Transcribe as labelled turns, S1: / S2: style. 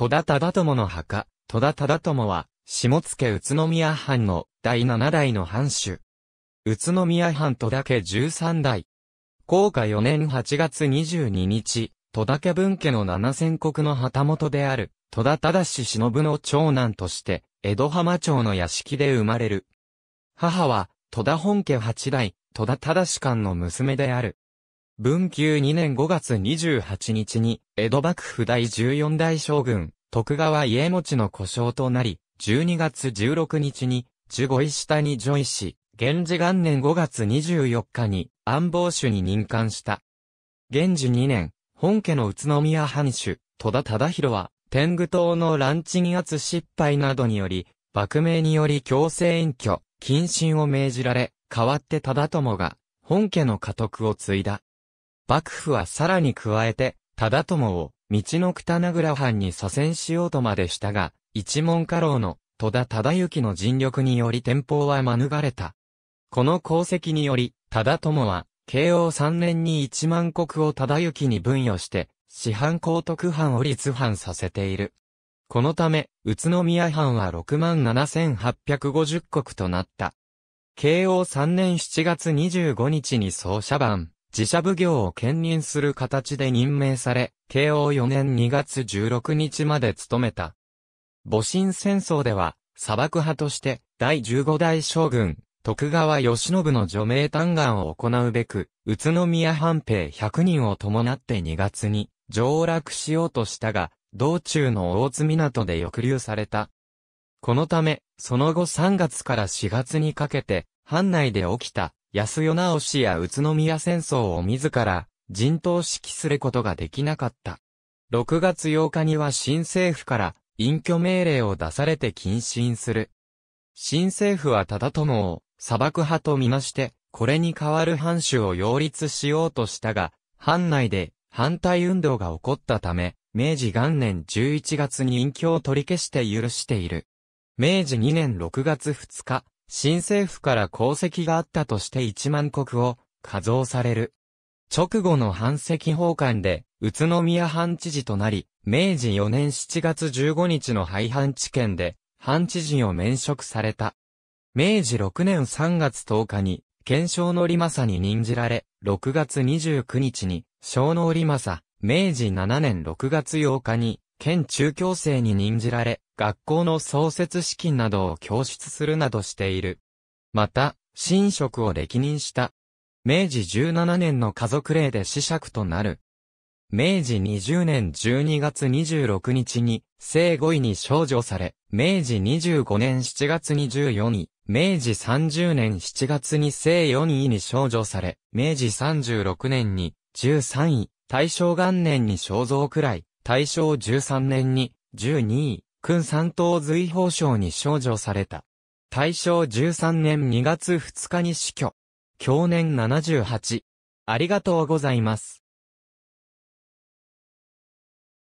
S1: 戸田忠友の墓、戸田忠友は、下野宇都宮藩の第七代の藩主。宇都宮藩戸田家十三代。高下四年八月二十二日、戸田家分家の七千国の旗本である、戸田忠氏忍の長男として、江戸浜町の屋敷で生まれる。母は、戸田本家八代、戸田忠官の娘である。文久二年五月二十八日に、江戸幕府第十四代将軍、徳川家持ちの故障となり、12月16日に、15位下にジョイし、源氏元年5月24日に安房主に任官した。源氏2年、本家の宇都宮藩主、戸田忠宏は、天狗党の乱鎮圧失敗などにより、幕名により強制隠居、謹慎を命じられ、代わって忠友が、本家の家督を継いだ。幕府はさらに加えて、忠友を、道のな棚倉藩に左遷しようとまでしたが、一門家老の戸田忠之の尽力により天保は免れた。この功績により、忠友は、慶応三年に一万国を忠之に分与して、市藩高徳藩を立藩させている。このため、宇都宮藩は六万七千八百五十国となった。慶応三年七月二十五日に奏者版。自社奉行を兼任する形で任命され、慶応4年2月16日まで務めた。戊辰戦争では、砂漠派として、第15代将軍、徳川慶喜の除名嘆願を行うべく、宇都宮藩兵100人を伴って2月に上落しようとしたが、道中の大津港で抑留された。このため、その後3月から4月にかけて、藩内で起きた安世直しや宇都宮戦争を自ら、陣頭指揮することができなかった。6月8日には新政府から、隠居命令を出されて謹慎する。新政府はただ友を、砂漠派とみまして、これに代わる藩主を擁立しようとしたが、藩内で反対運動が起こったため、明治元年11月に隠居を取り消して許している。明治2年6月2日、新政府から功績があったとして1万国を加増される。直後の反籍奉還で、宇都宮藩知事となり、明治4年7月15日の廃藩置県で、藩知事を免職された。明治6年3月10日に、検証の利政に任じられ、6月29日に、小の利政、明治7年6月8日に、県中京生に任じられ、学校の創設資金などを供出するなどしている。また、新職を歴任した。明治17年の家族令で死者となる。明治20年12月26日に、正5位に少女され、明治25年7月24位、明治30年7月に正4位に少女され、明治36年に13位、大正元年に肖像くらい、大正13年に12位、勲三等随法賞に賞女された。大正13年2月2日に死去。去年78。ありがとうございます。